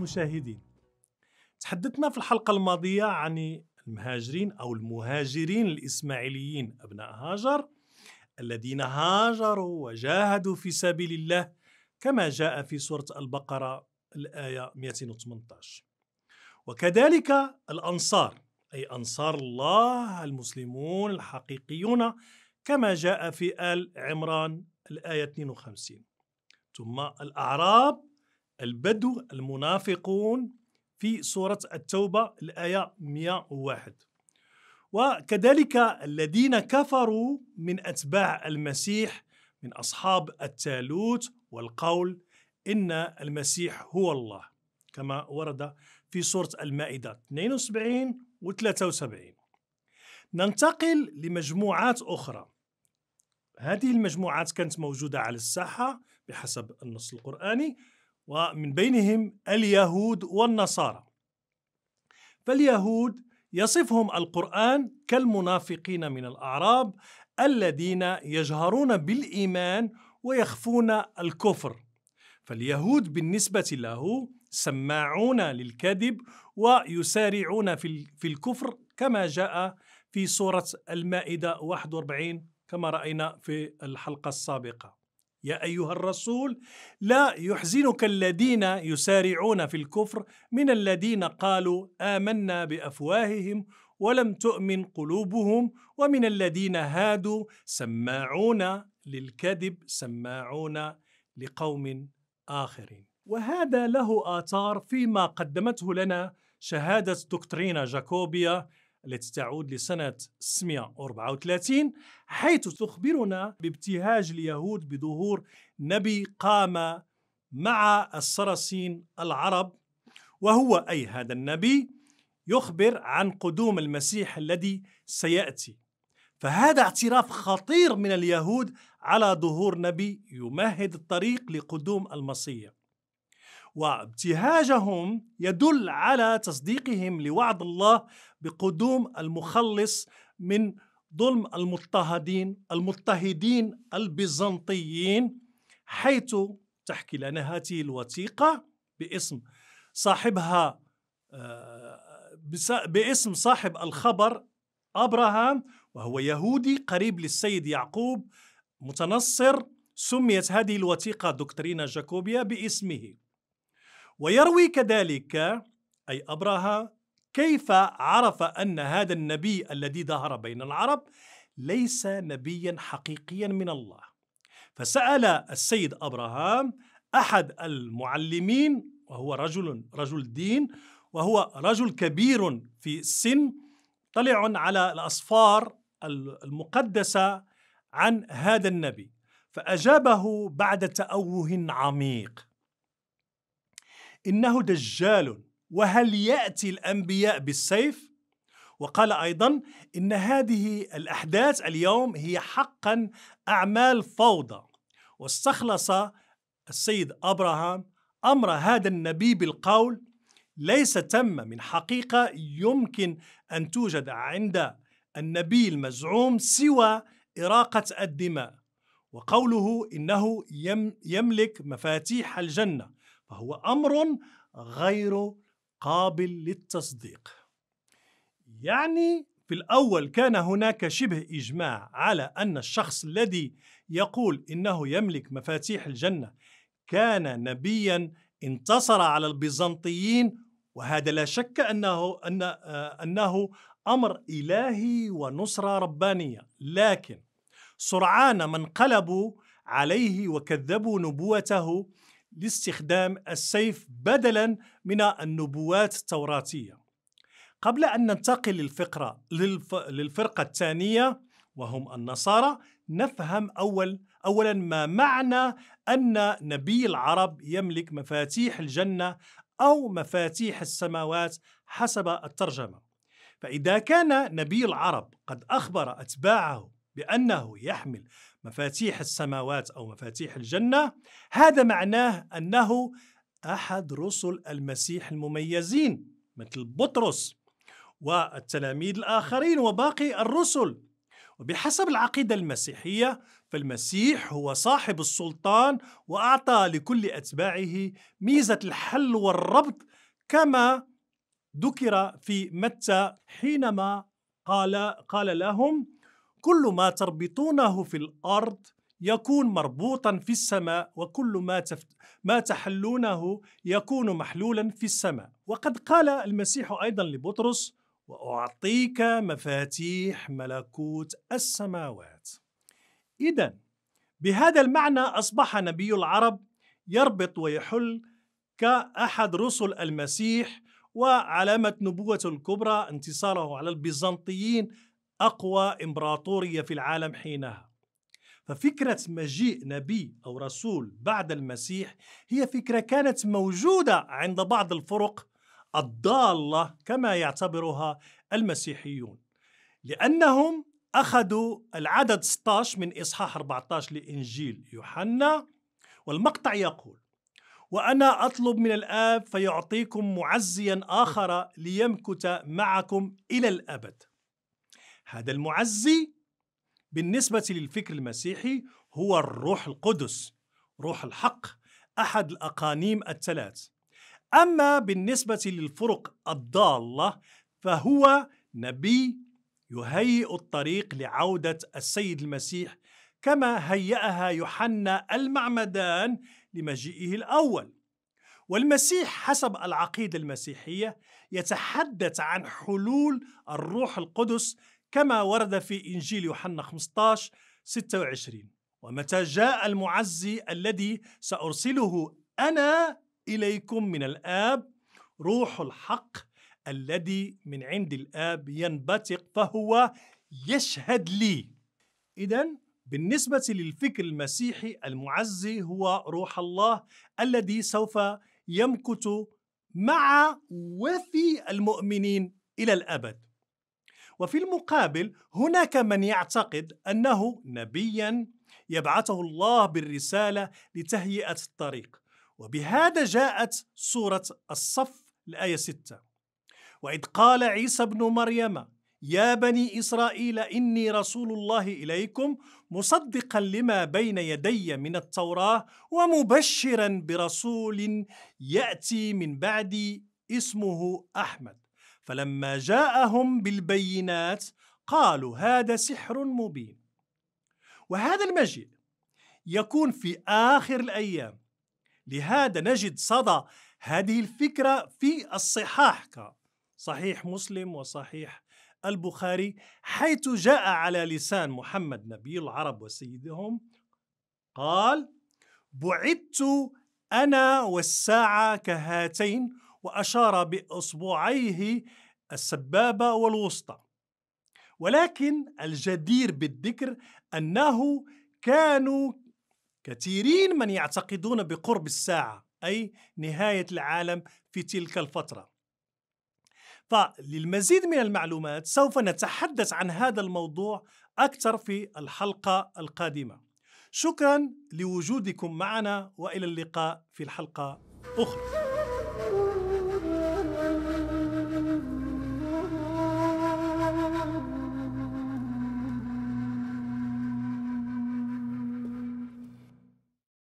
المشاهدين تحدثنا في الحلقة الماضية عن المهاجرين أو المهاجرين الإسماعيليين أبناء هاجر الذين هاجروا وجاهدوا في سبيل الله كما جاء في سورة البقرة الآية 218 وكذلك الأنصار أي أنصار الله المسلمون الحقيقيون كما جاء في آل عمران الآية 52 ثم الأعراب البدو المنافقون في سورة التوبة الآية 101 وكذلك الذين كفروا من أتباع المسيح من أصحاب التالوت والقول إن المسيح هو الله كما ورد في سورة المائدة 72 و 73 ننتقل لمجموعات أخرى هذه المجموعات كانت موجودة على الساحة بحسب النص القرآني ومن بينهم اليهود والنصارى فاليهود يصفهم القرآن كالمنافقين من الأعراب الذين يجهرون بالإيمان ويخفون الكفر فاليهود بالنسبة له سماعون للكذب ويسارعون في الكفر كما جاء في سورة المائدة 41 كما رأينا في الحلقة السابقة يا ايها الرسول لا يحزنك الذين يسارعون في الكفر من الذين قالوا امنا بافواههم ولم تؤمن قلوبهم ومن الذين هادوا سماعون للكذب سماعون لقوم اخرين وهذا له اثار فيما قدمته لنا شهاده دكترينا جاكوبيا التي تعود لسنة 634 حيث تخبرنا بابتهاج اليهود بظهور نبي قام مع السراسين العرب وهو أي هذا النبي يخبر عن قدوم المسيح الذي سيأتي فهذا اعتراف خطير من اليهود على ظهور نبي يمهد الطريق لقدوم المسيح وابتهاجهم يدل على تصديقهم لوعد الله بقدوم المخلص من ظلم المضطهدين المضطهدين البيزنطيين حيث تحكي لنا هذه الوثيقة باسم صاحبها آه، باسم صاحب الخبر أبراهام وهو يهودي قريب للسيد يعقوب متنصر سميت هذه الوثيقة دكترينا جاكوبيا باسمه ويروي كذلك أي أبرهة كيف عرف أن هذا النبي الذي ظهر بين العرب ليس نبيا حقيقيا من الله فسأل السيد أبراهام أحد المعلمين وهو رجل رجل دين وهو رجل كبير في السن طلع على الأصفار المقدسة عن هذا النبي فأجابه بعد تأوه عميق إنه دجال وهل يأتي الأنبياء بالسيف؟ وقال أيضا إن هذه الأحداث اليوم هي حقا أعمال فوضى واستخلص السيد أبراهام أمر هذا النبي بالقول ليس تم من حقيقة يمكن أن توجد عند النبي المزعوم سوى إراقة الدماء وقوله إنه يملك مفاتيح الجنة فهو امر غير قابل للتصديق يعني في الاول كان هناك شبه اجماع على ان الشخص الذي يقول انه يملك مفاتيح الجنه كان نبيا انتصر على البيزنطيين وهذا لا شك انه ان آه، انه امر الهي ونصره ربانيه لكن سرعان ما انقلبوا عليه وكذبوا نبوته لاستخدام السيف بدلا من النبوات التوراتيه قبل ان ننتقل للفقره للف... للفرقه الثانيه وهم النصارى نفهم اول اولا ما معنى ان نبي العرب يملك مفاتيح الجنه او مفاتيح السماوات حسب الترجمه فاذا كان نبي العرب قد اخبر اتباعه بانه يحمل مفاتيح السماوات أو مفاتيح الجنة هذا معناه أنه أحد رسل المسيح المميزين مثل بطرس والتلاميذ الآخرين وباقي الرسل وبحسب العقيدة المسيحية فالمسيح هو صاحب السلطان وأعطى لكل أتباعه ميزة الحل والربط كما ذكر في متى حينما قال قال لهم كل ما تربطونه في الارض يكون مربوطا في السماء وكل ما تف... ما تحلونه يكون محلولا في السماء وقد قال المسيح ايضا لبطرس واعطيك مفاتيح ملكوت السماوات اذا بهذا المعنى اصبح نبي العرب يربط ويحل كاحد رسل المسيح وعلامه نبوته الكبرى انتصاره على البيزنطيين أقوى إمبراطورية في العالم حينها ففكرة مجيء نبي أو رسول بعد المسيح هي فكرة كانت موجودة عند بعض الفرق الضالة كما يعتبرها المسيحيون لأنهم أخذوا العدد 16 من إصحاح 14 لإنجيل يوحنا والمقطع يقول وأنا أطلب من الآب فيعطيكم معزيا آخر ليمكث معكم إلى الأبد هذا المعزي بالنسبة للفكر المسيحي هو الروح القدس روح الحق أحد الأقانيم الثلاث أما بالنسبة للفرق الضالة فهو نبي يهيئ الطريق لعودة السيد المسيح كما هيأها يوحنا المعمدان لمجيئه الأول والمسيح حسب العقيدة المسيحية يتحدث عن حلول الروح القدس كما ورد في إنجيل يوحنا 15 26 ومتى جاء المعزي الذي سأرسله أنا إليكم من الآب روح الحق الذي من عند الآب ينبثق فهو يشهد لي إذا بالنسبة للفكر المسيحي المعزي هو روح الله الذي سوف يمكث مع وفي المؤمنين إلى الأبد وفي المقابل هناك من يعتقد أنه نبيا يبعثه الله بالرسالة لتهيئة الطريق وبهذا جاءت سورة الصف الآية 6 وإذ قال عيسى ابن مريم يا بني إسرائيل إني رسول الله إليكم مصدقا لما بين يدي من التوراة ومبشرا برسول يأتي من بعدي اسمه أحمد فلما جاءهم بالبينات قالوا هذا سحر مبين وهذا المجيء يكون في آخر الأيام لهذا نجد صدى هذه الفكرة في الصحاح صحيح مسلم وصحيح البخاري حيث جاء على لسان محمد نبي العرب وسيدهم قال بعدت أنا والساعة كهاتين وأشار بإصبعيه السبابة والوسطى ولكن الجدير بالذكر أنه كانوا كثيرين من يعتقدون بقرب الساعة أي نهاية العالم في تلك الفترة فللمزيد من المعلومات سوف نتحدث عن هذا الموضوع أكثر في الحلقة القادمة شكرا لوجودكم معنا وإلى اللقاء في الحلقة أخرى